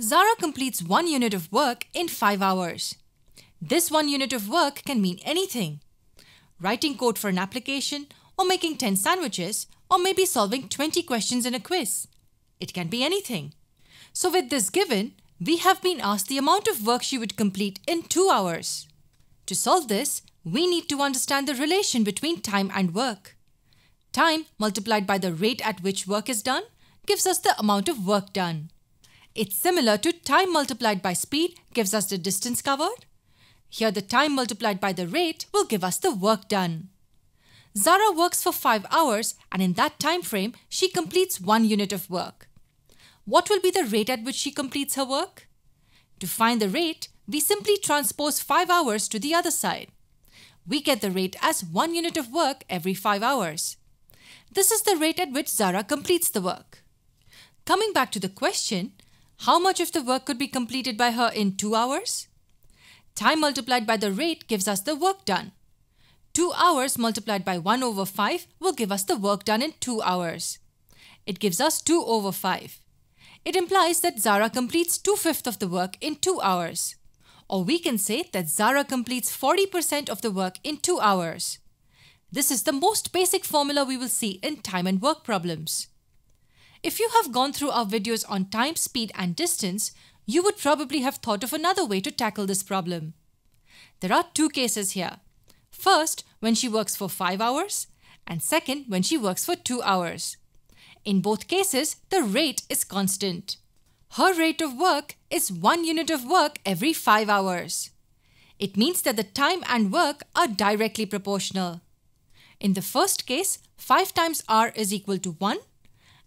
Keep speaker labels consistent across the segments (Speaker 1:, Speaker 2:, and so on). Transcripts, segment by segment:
Speaker 1: Zara completes one unit of work in five hours. This one unit of work can mean anything. Writing code for an application, or making 10 sandwiches, or maybe solving 20 questions in a quiz. It can be anything. So with this given, we have been asked the amount of work she would complete in 2 hours. To solve this, we need to understand the relation between time and work. Time multiplied by the rate at which work is done gives us the amount of work done. It's similar to time multiplied by speed gives us the distance covered. Here the time multiplied by the rate will give us the work done. Zara works for 5 hours and in that time frame she completes 1 unit of work. What will be the rate at which she completes her work? To find the rate, we simply transpose 5 hours to the other side. We get the rate as 1 unit of work every 5 hours. This is the rate at which Zara completes the work. Coming back to the question, how much of the work could be completed by her in 2 hours? Time multiplied by the rate gives us the work done. 2 hours multiplied by 1 over 5 will give us the work done in 2 hours. It gives us 2 over 5. It implies that Zara completes 2 fifths of the work in 2 hours. Or we can say that Zara completes 40% of the work in 2 hours. This is the most basic formula we will see in time and work problems. If you have gone through our videos on time, speed and distance, you would probably have thought of another way to tackle this problem. There are two cases here. First, when she works for 5 hours and second, when she works for 2 hours. In both cases, the rate is constant. Her rate of work is 1 unit of work every 5 hours. It means that the time and work are directly proportional. In the first case, 5 times r is equal to 1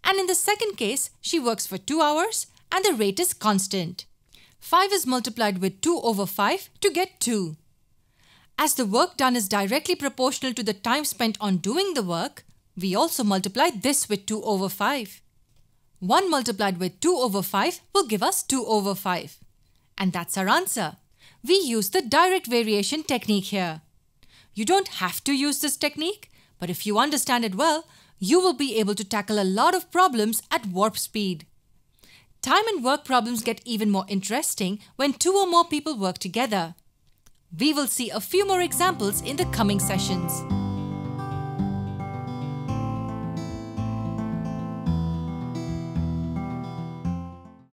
Speaker 1: and in the second case, she works for 2 hours and the rate is constant. 5 is multiplied with 2 over 5 to get 2. As the work done is directly proportional to the time spent on doing the work, we also multiply this with 2 over 5. 1 multiplied with 2 over 5 will give us 2 over 5. And that's our answer. We use the direct variation technique here. You don't have to use this technique, but if you understand it well, you will be able to tackle a lot of problems at warp speed. Time and work problems get even more interesting when two or more people work together. We will see a few more examples in the coming sessions.